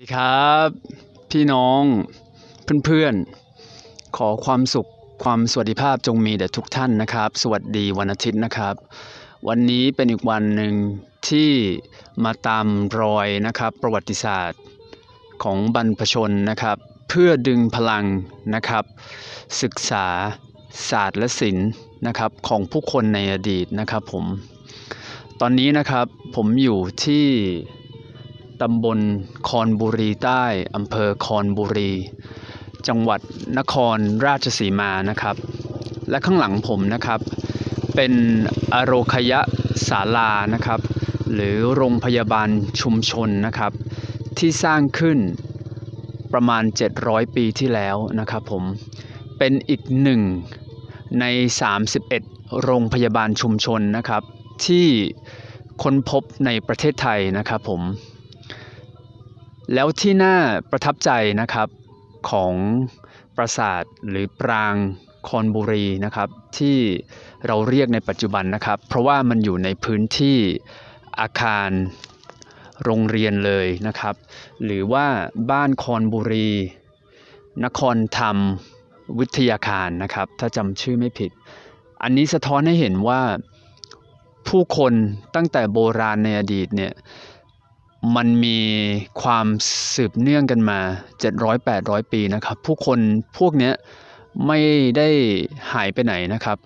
ดีครับพี่น้องเพื่อนๆขอความสุข ความสวัสดิภาพจงมีแด่ทุกท่านนะครับ สวัสดีวันอาทิตย์นะครับ วันนี้เป็นอีกวันหนึ่งที่มาตามรอยนะครับประวัติศาสตร์ของบรรพชนนะครับ เพื่อดึงพลังนะครับ ศึกษาศาสตร์และศิลป์นะครับของผู้คนในอดีตนะครับผมตอนนี้นะครับผมอยู่ที่ตำบลคอนบุรีใต้อำเภอคอนบุรี จังหวัดนครราชสีมา นะครับ และข้างหลังผมนะครับ เป็นอโรคยะศาลานะครับ หรือโรงพยาบาลชุมชนนะครับ ที่สร้างขึ้นประมาณ 700 ปีที่แล้วนะครับผม เป็นอีกหนึ่งใน 31 โรงพยาบาลชุมชนนะครับ ที่ค้นพบในประเทศไทยนะครับผมแล้วที่น่าประทับใจนะครับของปราสาทหรือปรางคอนบุรีนะครับ ที่เราเรียกในปัจจุบันนะครับ เพราะว่ามันอยู่ในพื้นที่อาคารโรงเรียนเลยนะครับ หรือว่าบ้านคอนบุรี นครธรรมวิทยาคารนะครับ ถ้าจำชื่อไม่ผิด อันนี้สะท้อนให้เห็นว่าผู้คนตั้งแต่โบราณในอดีตเนี่ยมันมีความสืบเนื่องกันมา 700-800 ปีนะครับผู้คนพวกนี้ไม่ได้หายไปไหนนะครับ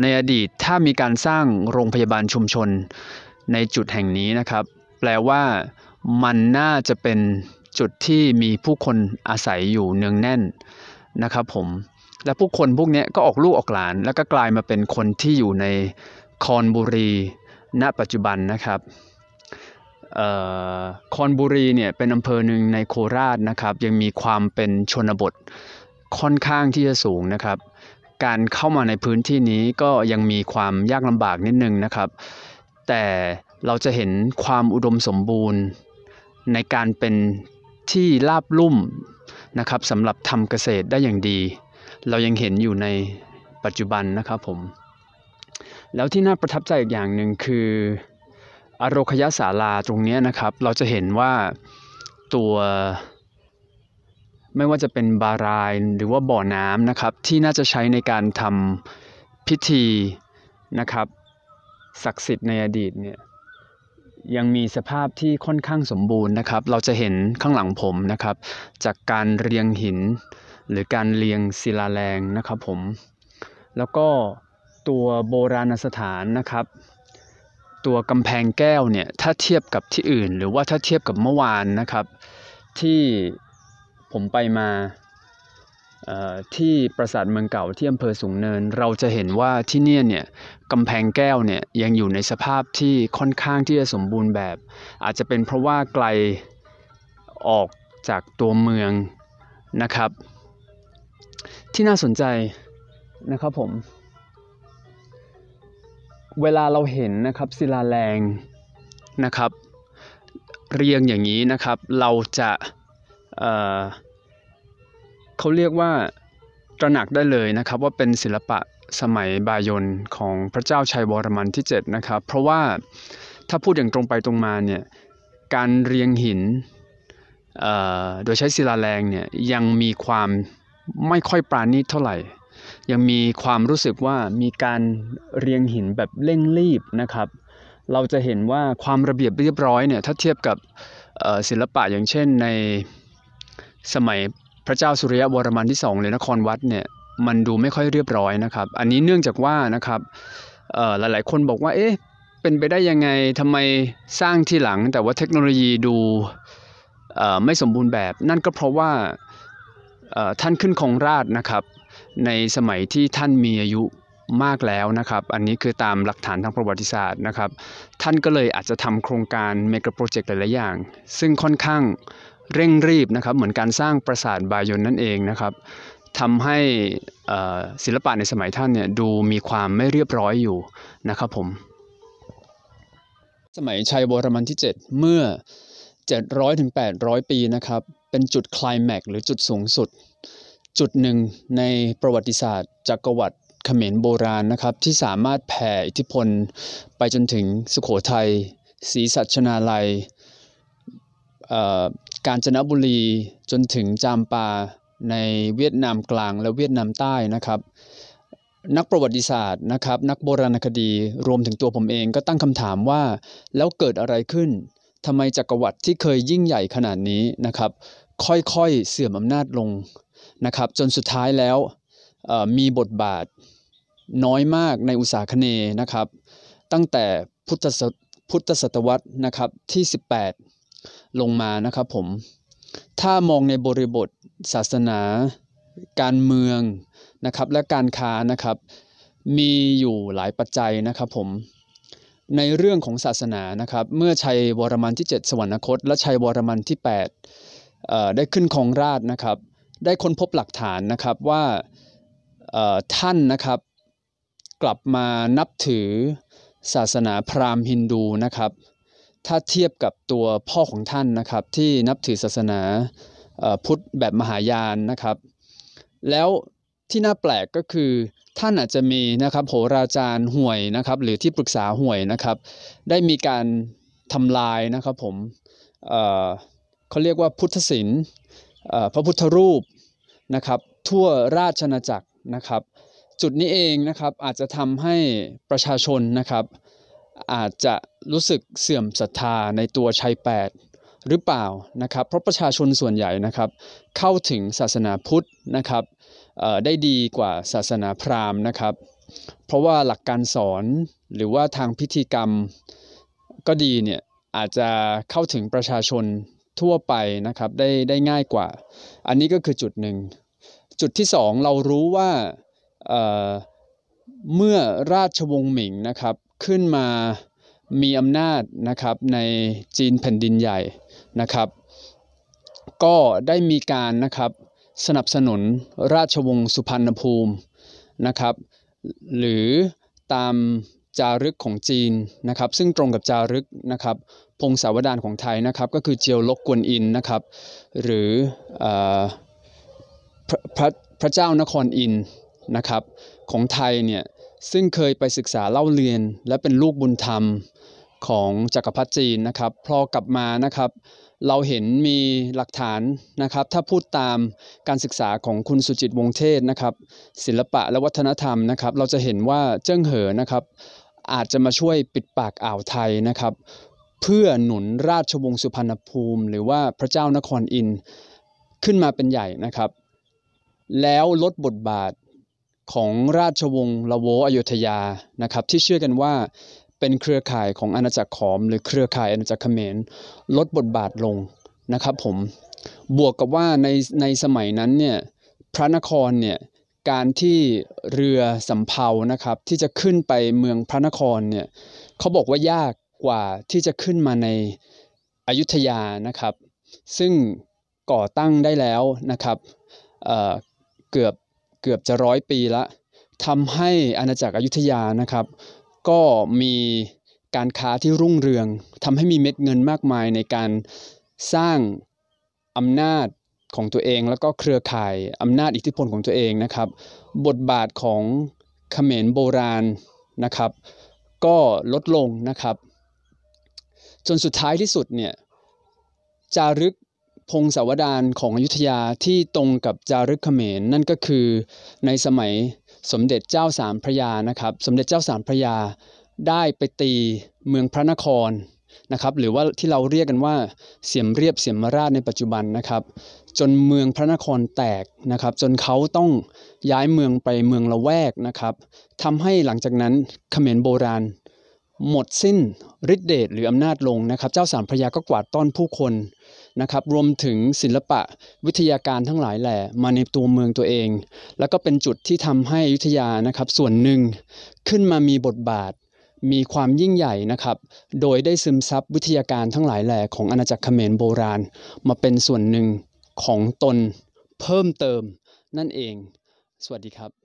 ในอดีตถ้ามีการสร้างโรงพยาบาลชุมชน ในจุดแห่งนี้นะครับ แปลว่ามันน่าจะเป็นจุดที่มีผู้คนอาศัยอยู่เนืองแน่นนะครับ ผมและผู้คนพวกนี้ก็ออกลูกออกหลาน แล้วก็กลายมาเป็นคนที่อยู่ในคอนบุรีณปัจจุบันนะครับคอนบุรีเนี่ยเป็นอำเภอหนึ่งในโคราชนะครับ ยังมีความเป็นชนบทค่อนข้างที่จะสูงนะครับ การเข้ามาในพื้นที่นี้ก็ยังมีความยากลำบากนิดนึงนะครับ แต่เราจะเห็นความอุดมสมบูรณ์ ในการเป็นที่ราบลุ่มนะครับสำหรับทำเกษตรได้อย่างดี เรายังเห็นอยู่ในปัจจุบันนะครับผม แล้วที่น่าประทับใจอีกอย่างหนึ่งคืออโรคยศาลาตรงนี้นะครับ เราจะเห็นว่าตัวไม่ว่าจะเป็นบารายหรือว่าบ่อน้ำนะครับ ที่น่าจะใช้ในการทำพิธีนะครับ ศักดิ์สิทธิ์ในอดีตเนี่ยยังมีสภาพที่ค่อนข้างสมบูรณ์นะครับ เราจะเห็นข้างหลังผมนะครับ จากการเรียงหินหรือการเรียงศิลาแรงนะครับผมแล้วก็ตัวโบราณสถานนะครับตัวกำแพงแก้วเนี่ยถ้าเทียบกับที่อื่น หรือว่าถ้าเทียบกับเมื่อวานนะครับ ที่ผมไปมาที่ปราสาทเมืองเก่าที่อำเภอสูงเนิน เราจะเห็นว่าที่เนี่ยเนี่ยกำแพงแก้วเนี่ยยังอยู่ในสภาพที่ค่อนข้างที่จะสมบูรณ์แบบ อาจจะเป็นเพราะว่าไกลออกจากตัวเมืองนะครับ ที่น่าสนใจนะครับผมเวลาเราเห็นนะครับศิลาแรงนะครับเรียงอย่างนี้นะครับเราจะเเขาเรียกว่าตระหนักได้เลยนะครับว่าเป็นศิลปะสมัยบายนของพระเจ้าชัยวรมันที่7นะครับเพราะว่าถ้าพูดอย่างตรงไปตรงมาเนี่ยการเรียงหินโดยใช้ศิลาแรงเนี่ยยังมีความไม่ค่อยปราณีตเท่าไหร่ยังมีความรู้สึกว่ามีการเรียงหินแบบเร่งรีบนะครับ เราจะเห็นว่าความระเบียบเรียบร้อยเนี่ย ถ้าเทียบกับศิลปะอย่างเช่นในสมัยพระเจ้าสุริยวรมันที่2เลยนครวัดเนี่ย มันดูไม่ค่อยเรียบร้อยนะครับ อันนี้เนื่องจากว่านะครับหลายๆคนบอกว่า เอ๊ะเป็นไปได้ยังไงทำไมสร้างที่หลัง แต่ว่าเทคโนโลยีดูไม่สมบูรณ์แบบ นั่นก็เพราะว่าท่านขึ้นครองราชนะครับในสมัยที่ท่านมีอายุมากแล้วนะครับ อันนี้คือตามหลักฐานทางประวัติศาสตร์นะครับ ท่านก็เลยอาจจะทำโครงการเมกะโปรเจกต์หลายๆอย่าง ซึ่งค่อนข้างเร่งรีบนะครับเหมือนการสร้างปราสาทบายอนนั่นเองนะครับทำให้ศิลปะในสมัยท่านเนี่ยดูมีความไม่เรียบร้อยอยู่นะครับผม สมัยชัยวรมันที่ 7 เมื่อ 700-800 ปีนะครับ เป็นจุดคลายแม็กหรือจุดสูงสุดจุดหนึ่งในประวัติศาสตร์ จักรวรรดิเขมรโบราณนะครับที่สามารถแผ่อิทธิพลไปจนถึงสุขโขทัยศรีสัชนาลัย กาญจนบุรีจนถึงจามปาในเวียดนามกลางและเวียดนามใต้นะครับ นักประวัติศาสตร์นะครับนักโบราณคดีรวมถึงตัวผมเองก็ตั้งคำถามว่าแล้วเกิดอะไรขึ้นทำไมจักรวรรดิที่เคยยิ่งใหญ่ขนาดนี้นะครับค่อยๆเสื่อมอำนาจลงนะครับจนสุดท้ายแล้วมีบทบาทน้อยมากในอุตสาคเนนะครับ ตั้งแต่พุทธพุทธศตวรรษนะครับที่ 18 ลงมานะครับผมถ้ามองในบริบทศาสนาการเมืองนะครับและการค้านะครับ มีอยู่หลายปัจจัยนะครับผมในเรื่องของศาสนานะครับ เมื่อชัยวรมันที่ 7 สวรรคต และชัยวรมันที่ 8 ได้ขึ้นครองราชนะครับได้ค้นพบหลักฐานนะครับว่าท่านนะครับกลับมานับถือศาสนาพราหมณ์ฮินดูนะครับ ถ้าเทียบกับตัวพ่อของท่านนะครับที่นับถือศาสนาพุทธแบบมหายานนะครับแล้วที่น่าแปลกก็คือท่านอาจจะมีนะครับโหราจารย์ห่วยนะครับหรือที่ปรึกษาห่วยนะครับได้มีการทำลายนะครับผมเขาเรียกว่าพุทธศิลป์พระพุทธรูปนะครับทั่วราชนาจักรนะครับจุดนี้เองนะครับอาจจะทำให้ประชาชนนะครับอาจจะรู้สึกเสื่อมศรัทธาในตัวชัยแปดหรือเปล่านะครับเพราะประชาชนส่วนใหญ่นะครับ เข้าถึงศาสนาพุทธนะครับได้ดีกว่าศาสนาพราหมณ์นะครับ เพราะว่าหลักการสอนหรือว่าทางพิธีกรรม ก็ดีเนี่ยอาจจะเข้าถึงประชาชนทั่วไปนะครับได้ได้ง่ายกว่า อันนี้ก็คือจุดหนึ่ง จุดที่สองเรารู้ว่าเเมื่อราชวงศ์หมิงนะครับ ขึ้นมามีอำนาจนะครับในจีนแผ่นดินใหญ่นะครับ ก็ได้มีการนะครับสนับสนุนราชวงศ์สุพรรณภูมินะครับ หรือตามจารึกของจีนนะครับ ซึ่งตรงกับจารึกนะครับพงศาวดารของไทยนะครับก็คือเจียวลกกวนอินนะครับหรือพระพรพระเจ้านครอินนะครับของไทยเนี่ยซึ่งเคยไปศึกษาเล่าเรียนและเป็นลูกบุญธรรมของจักรพรรดิจีนนะครับ พอกลับมานะครับเราเห็นมีหลักฐานนะครับถ้าพูดตามการศึกษาของคุณสุจิตวงเทศนะครับ ศิลปะและวัฒนธรรมนะครับเราจะเห็นว่าเจิ้งเหอนะครับ อาจจะมาช่วยปิดปากอ่าวไทยนะครับเพื่อหนุนราชวงศ์สุพรรณภูมิหรือว่าพระเจ้านครอินขึ้นมาเป็นใหญ่นะครับ แล้วลดบทบาทของราชวงศ์ละโวอยุธยานะครับที่เชื่อกันว่าเป็นเครือข่ายของอาณาจักรขอม หรือเครือข่ายอาณาจักรเขมรลดบทบาทลงนะครับผมบวกกับว่าในในสมัยนั้นเนี่ยพระนครเนี่ยการที่เรือสำเภานะครับที่จะขึ้นไปเมืองพระนครเนี่ยเขาบอกว่ายากกว่าที่จะขึ้นมาในอยุธยานะครับ ซึ่งก่อตั้งได้แล้วนะครับเเกือบเกือบจะร้อยปีละทำให้อาณาจักรอยุธยานะครับ ก็มีการค้าที่รุ่งเรืองทำให้มีเม็ดเงินมากมายในการสร้างอำนาจของตัวเอง แล้วก็เครือข่ายอำนาจอิทธิพลของตัวเองนะครับ บทบาทของเขมรโบราณนะครับ ก็ลดลงนะครับจนสุดท้ายที่สุดเนี่ยจารึกพงศาวดารของอยุธยาที่ตรงกับจารึกเขมรนนั่นก็คือในสมัยสมเด็จเจ้าสามพระยานะครับสมเด็จเจ้าสามพระยาได้ไปตีเมืองพระนครนะครับหรือว่าที่เราเรียกกันว่าเสียมเรียบเสียมราชในปัจจุบันนะครับ จนเมืองพระนครแตกนะครับ จนเขาต้องย้ายเมืองไปเมืองละแวกนะครับทำให้หลังจากนั้นเขมรโบราณหมดสิ้นฤทธิเดชหรืออำนาจลงนะครับ เจ้าสามพระยาก็กวาดต้อนผู้คนนะครับรวมถึงศิลปะวิทยาการทั้งหลายแหล่มาในตัวเมืองตัวเอง แล้วก็เป็นจุดที่ทำให้อยุธยานะครับ ส่วนหนึ่งขึ้นมามีบทบาท มีความยิ่งใหญ่นะครับ โดยได้ซึมซับวิทยาการทั้งหลายแหล่ของอาณาจักรเขมรโบราณ มาเป็นส่วนหนึ่งของตนเพิ่มเติมนั่นเอง สวัสดีครับ